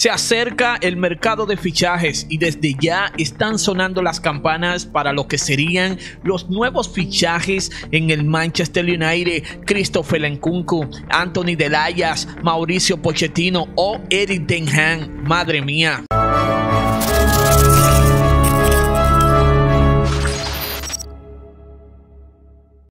Se acerca el mercado de fichajes y desde ya están sonando las campanas para lo que serían los nuevos fichajes en el Manchester United. Christopher Nkunku, Anthony Delayas, Mauricio Pochettino o Eric Denham. Madre mía,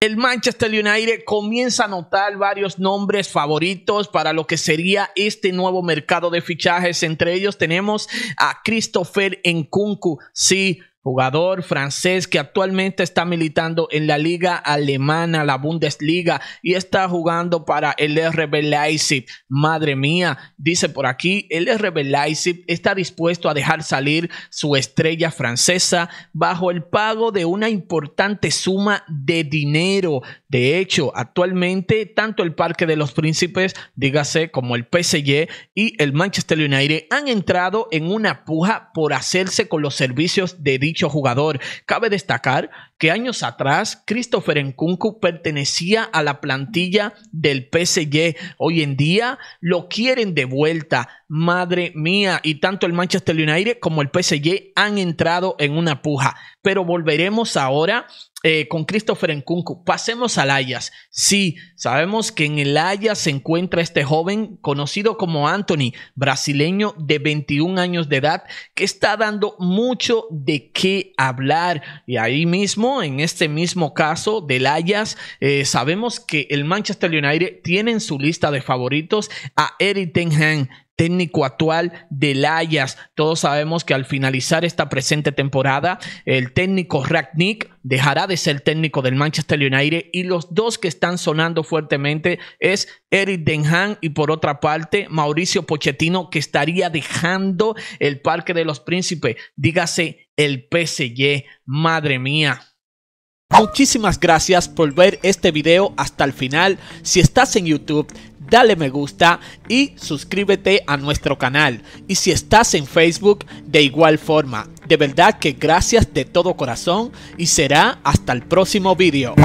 el Manchester United comienza a notar varios nombres favoritos para lo que sería este nuevo mercado de fichajes. Entre ellos tenemos a Christopher Nkunku. Sí, jugador francés que actualmente está militando en la liga alemana, la Bundesliga, y está jugando para el RB Leipzig. Madre mía, dice por aquí, el RB Leipzig está dispuesto a dejar salir su estrella francesa bajo el pago de una importante suma de dinero. De hecho, actualmente tanto el Parque de los Príncipes, dígase, como el PSG y el Manchester United han entrado en una puja por hacerse con los servicios de dicho jugador. Cabe destacar que años atrás Christopher Nkunku pertenecía a la plantilla del PSG. Hoy en día lo quieren de vuelta. Madre mía, y tanto el Manchester United como el PSG han entrado en una puja. Pero volveremos ahora eh, con Christopher Nkunku. Pasemos al Ayas. Sí, sabemos que en el Ayas se encuentra este joven conocido como Anthony, brasileño de 21 años de edad, que está dando mucho de qué hablar. Y ahí mismo, en este mismo caso del Ayas, eh, sabemos que el Manchester United tiene en su lista de favoritos a Eric Ten técnico actual del Ajax. Todos sabemos que al finalizar esta presente temporada, el técnico Ragnick dejará de ser técnico del Manchester United y los dos que están sonando fuertemente es Eric Denham y por otra parte Mauricio Pochettino que estaría dejando el Parque de los Príncipes, dígase el PSG. Madre mía, Muchísimas gracias por ver este video hasta el final. Si estás en YouTube, dale me gusta y suscríbete a nuestro canal. Y si estás en Facebook, de igual forma. De verdad que gracias de todo corazón y será hasta el próximo video.